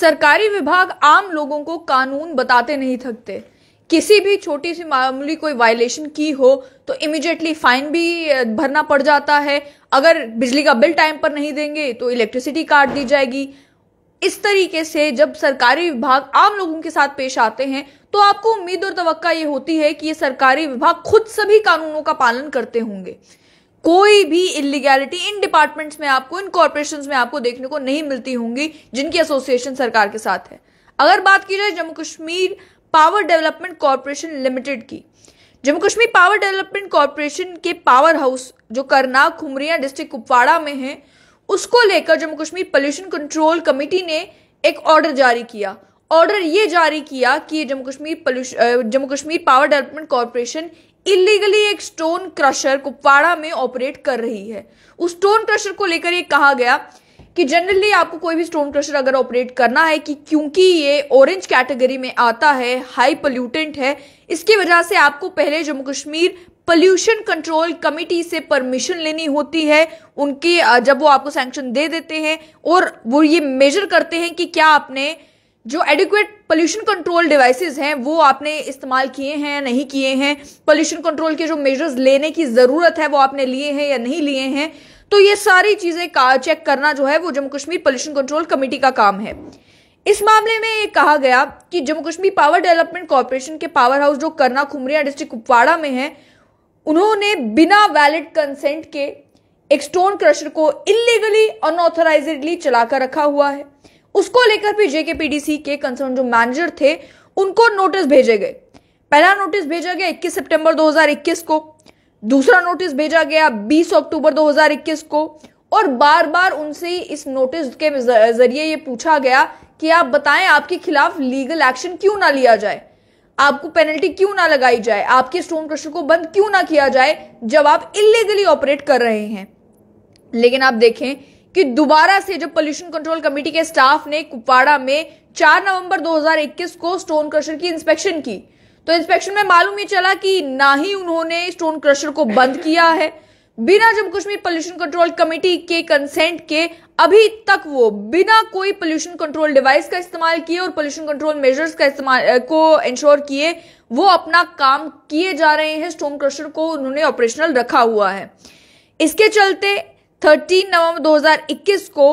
सरकारी विभाग आम लोगों को कानून बताते नहीं थकते किसी भी छोटी सी मामूली कोई वायलेशन की हो तो इमिजिएटली फाइन भी भरना पड़ जाता है अगर बिजली का बिल टाइम पर नहीं देंगे तो इलेक्ट्रिसिटी काट दी जाएगी इस तरीके से जब सरकारी विभाग आम लोगों के साथ पेश आते हैं तो आपको उम्मीद और तवक्का ये होती है कि ये सरकारी विभाग खुद सभी कानूनों का पालन करते होंगे कोई भी इलीगैलिटी इन डिपार्टमेंट्स में आपको इन कॉरपोरेशन में आपको देखने को नहीं मिलती होंगी जिनकी एसोसिएशन सरकार के साथ है अगर बात की जाए Jammu Kashmir power development corporation limited की Jammu Kashmir power development corporation के पावर हाउस जो करनाल खुमरिया डिस्ट्रिक्ट कुपवाड़ा में है उसको लेकर Jammu Kashmir pollution control committee ने एक ऑर्डर जारी किया ऑर्डर ये जारी किया कि Jammu Kashmir Jammu Kashmir power development corporation illegally एक स्टोन क्रशर कुपवाड़ा में ऑपरेट कर रही है उस स्टोन क्रशर को लेकर ये कहा गया कि जनरली आपको कोई भी स्टोन क्रशर अगर ऑपरेट करना है कि क्योंकि ये ऑरेंज कैटेगरी में आता है हाई पोल्यूटेंट है इसकी वजह से आपको पहले Jammu Kashmir pollution control committee से परमिशन लेनी होती है उनकी जब वो आपको सैंक्शन दे देते हैं और वो ये मेजर करते हैं कि क्या आपने जो एडिक्वेट पोल्यूशन कंट्रोल डिवाइसेस हैं वो आपने इस्तेमाल किए हैं नहीं किए हैं पोल्यूशन कंट्रोल के जो मेजर्स लेने की ज़रूरत है वो आपने लिए हैं या नहीं लिए हैं तो ये सारी चीज़ें का चेक करना जो है वो Jammu Kashmir pollution control committee का काम है इस मामले में ये कहा गया कि Jammu Kashmir power development corporation के पावर हाउस जो करना खुमरिया डिस्ट्रिक्ट कुपवाड़ा में है उन्होंने बिना वैलिड कंसेंट के एक स्टोन क्रशर को इलीगली अनऑथराइजेडली चलाकर रखा हुआ है उसको लेकर भी जेके पीडीसी के कंसर्न जो मैनेजर थे उनको नोटिस भेजे गए पहला नोटिस भेजा गया 21 सितंबर 2021 को दूसरा नोटिस भेजा गया 20 अक्टूबर 2021 को और बार बार उनसे इस नोटिस के जरिए ये पूछा गया कि आप बताएं आपके खिलाफ लीगल एक्शन क्यों ना लिया जाए आपको पेनल्टी क्यों ना लगाई जाए आपके स्टोन क्रशर को बंद क्यों ना किया जाए जब आप इलीगली ऑपरेट कर रहे हैं लेकिन आप देखें कि दोबारा से जब पोल्यूशन कंट्रोल कमेटी के स्टाफ ने कुपवाड़ा में 4 नवंबर 2021 को स्टोन क्रशर की इंस्पेक्शन की तो इंस्पेक्शन में मालूम ये चला कि ना ही उन्होंने स्टोन क्रशर को बंद किया है बिना Jammu Kashmir pollution control committee के कंसेंट के अभी तक वो बिना कोई पोल्यूशन कंट्रोल डिवाइस का इस्तेमाल किए और पोल्यूशन कंट्रोल मेजर्स का इस्तेमाल को इंश्योर किए वो अपना काम किए जा रहे हैं स्टोन क्रशर को उन्होंने ऑपरेशनल रखा हुआ है इसके चलते 13 नवंबर 2021 को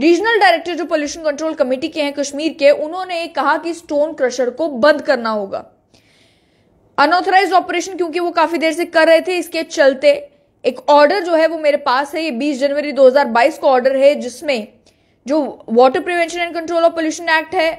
रीजनल डायरेक्टर जो पोल्यूशन कंट्रोल कमेटी के हैं कश्मीर के उन्होंने कहा कि स्टोन क्रशर को बंद करना होगा अनऑथराइज ऑपरेशन क्योंकि वो काफी देर से कर रहे थे इसके चलते एक ऑर्डर जो है वो मेरे पास है ये 20 जनवरी 2022 का ऑर्डर है जिसमें जो water prevention and control of pollution act है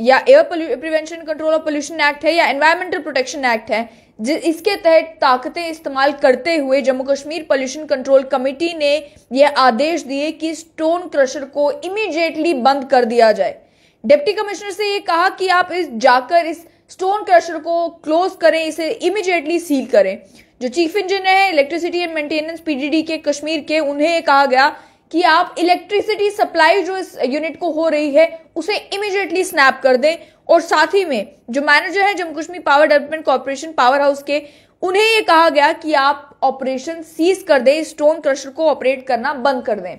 या air prevention control of pollution act है या एनवायरमेंटल प्रोटेक्शन एक्ट है इसके तहत ताकतें इस्तेमाल करते हुए Jammu Kashmir pollution control committee ने यह आदेश दिए कि स्टोन क्रशर को इमीडिएटली बंद कर दिया जाए डिप्टी कमिश्नर से यह कहा कि आप इस जाकर इस स्टोन क्रशर को क्लोज करें इसे इमीडिएटली सील करें जो चीफ इंजीनियर है इलेक्ट्रिसिटी एंड मेंटेनेंस पीडीडी के कश्मीर के उन्हें कहा गया कि आप इलेक्ट्रिसिटी सप्लाई जो इस यूनिट को हो रही है उसे इमिजिएटली स्नैप कर दें और साथ ही में जो मैनेजर है Jammu Kashmir power development corporation power house के उन्हें यह कहा गया कि आप ऑपरेशन सीज कर दें स्टोन क्रशर को ऑपरेट करना बंद कर दें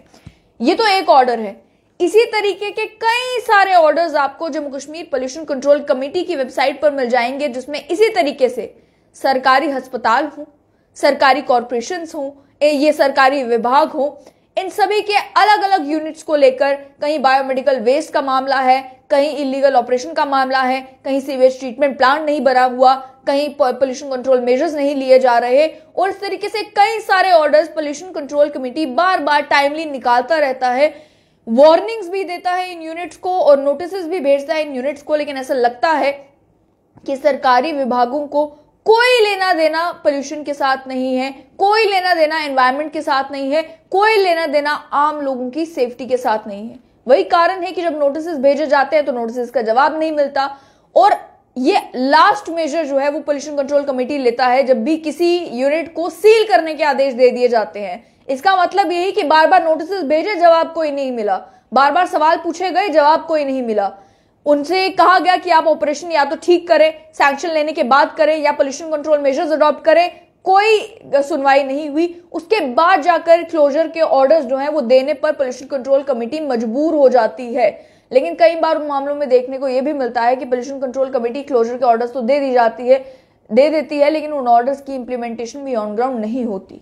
ये तो एक ऑर्डर है इसी तरीके के कई सारे ऑर्डर्स आपको Jammu Kashmir pollution control committee की वेबसाइट पर मिल जाएंगे जिसमें इसी तरीके से सरकारी अस्पताल हों सरकारी कॉरपोरेशन हों ये सरकारी विभाग हों इन सभी के अलग अलग यूनिट्स को लेकर कहीं बायोमेडिकल वेस्ट का मामला है कहीं इलीगल ऑपरेशन का मामला है कहीं सीवेज ट्रीटमेंट प्लांट नहीं बना हुआ कहीं पोल्यूशन कंट्रोल मेजर्स नहीं लिए जा रहे और इस तरीके से कई सारे ऑर्डर्स पोल्यूशन कंट्रोल कमेटी बार बार टाइमली निकालता रहता है वार्निंग्स भी देता है इन यूनिट्स को और नोटिस भी भेजता है इन यूनिट्स को लेकिन ऐसा लगता है कि सरकारी विभागों को कोई लेना देना पोल्यूशन के साथ नहीं है कोई लेना देना एनवायरमेंट के साथ नहीं है कोई लेना देना आम लोगों की सेफ्टी के साथ नहीं है वही कारण है कि जब नोटिस भेजे जाते हैं तो नोटिस का जवाब नहीं मिलता और ये लास्ट मेजर जो है वो पोल्यूशन कंट्रोल कमेटी लेता है जब भी किसी यूनिट को सील करने के आदेश दे दिए जाते हैं इसका मतलब यही कि बार बार नोटिस भेजे जवाब कोई नहीं मिला बार बार सवाल पूछे गए जवाब कोई नहीं मिला उनसे कहा गया कि आप ऑपरेशन या तो ठीक करें सैंक्शन लेने के बाद करें या पोल्यूशन कंट्रोल मेजर्स अडॉप्ट करें कोई सुनवाई नहीं हुई उसके बाद जाकर क्लोजर के ऑर्डर्स जो हैं वो देने पर पोल्यूशन कंट्रोल कमेटी मजबूर हो जाती है लेकिन कई बार उन मामलों में देखने को ये भी मिलता है कि पोल्यूशन कंट्रोल कमेटी क्लोजर के ऑर्डर्स तो दे दी जाती है दे देती है लेकिन उन ऑर्डर्स की इंप्लीमेंटेशन भी ऑन ग्राउंड नहीं होती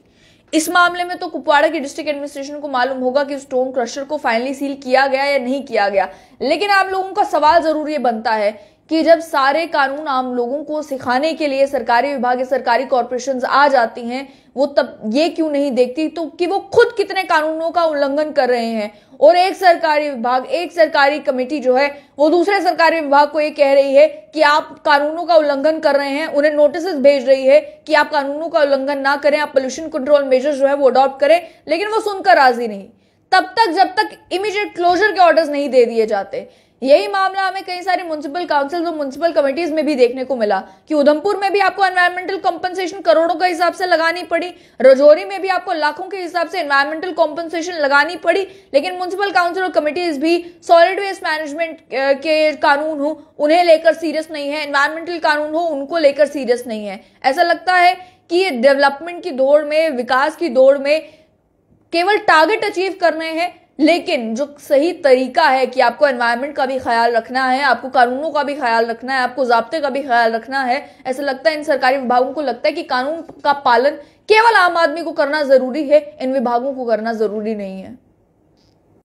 इस मामले में तो कुपवाड़ा की डिस्ट्रिक्ट एडमिनिस्ट्रेशन को मालूम होगा कि स्टोन क्रशर को फाइनली सील किया गया या नहीं किया गया लेकिन आप लोगों का सवाल जरूर ये बनता है कि जब सारे कानून आम लोगों को सिखाने के लिए सरकारी विभाग या सरकारी कॉरपोरेशन आ जाती हैं वो तब ये क्यों नहीं देखती तो कि वो खुद कितने कानूनों का उल्लंघन कर रहे हैं और एक सरकारी विभाग एक सरकारी कमेटी जो है वो दूसरे सरकारी विभाग को ये कह रही है कि आप कानूनों का उल्लंघन कर रहे हैं उन्हें नोटिस भेज रही है कि आप कानूनों का उल्लंघन ना करें आप पोल्यूशन कंट्रोल मेजर जो है वो अडॉप्ट करें लेकिन वो सुनकर राजी नहीं तब तक जब तक इमीडिएट क्लोजर के ऑर्डर्स नहीं दे दिए जाते यही मामला हमें कई सारे म्यूनसिपल काउंसिल और म्यूनसिपल कमेटीज में भी देखने को मिला कि उधमपुर में भी आपको एनवायरमेंटल कॉम्पनसेशन करोड़ों के हिसाब से लगानी पड़ी रजौरी में भी आपको लाखों के हिसाब से एनवायरमेंटल कॉम्पनसेशन लगानी पड़ी लेकिन म्यूनसिपल काउंसिल और कमेटीज भी सॉलिड वेस्ट मैनेजमेंट के कानून हो उन्हें लेकर सीरियस नहीं है एनवायरमेंटल कानून हो उनको लेकर सीरियस नहीं है ऐसा लगता है कि ये डेवलपमेंट की दौड़ में विकास की दौड़ में केवल टारगेट अचीव करने हैं लेकिन जो सही तरीका है कि आपको एनवायरमेंट का भी ख्याल रखना है आपको कानूनों का भी ख्याल रखना है आपको जबते का भी ख्याल रखना है ऐसा लगता है इन सरकारी विभागों को लगता है कि कानून का पालन केवल आम आदमी को करना जरूरी है इन विभागों को करना जरूरी नहीं है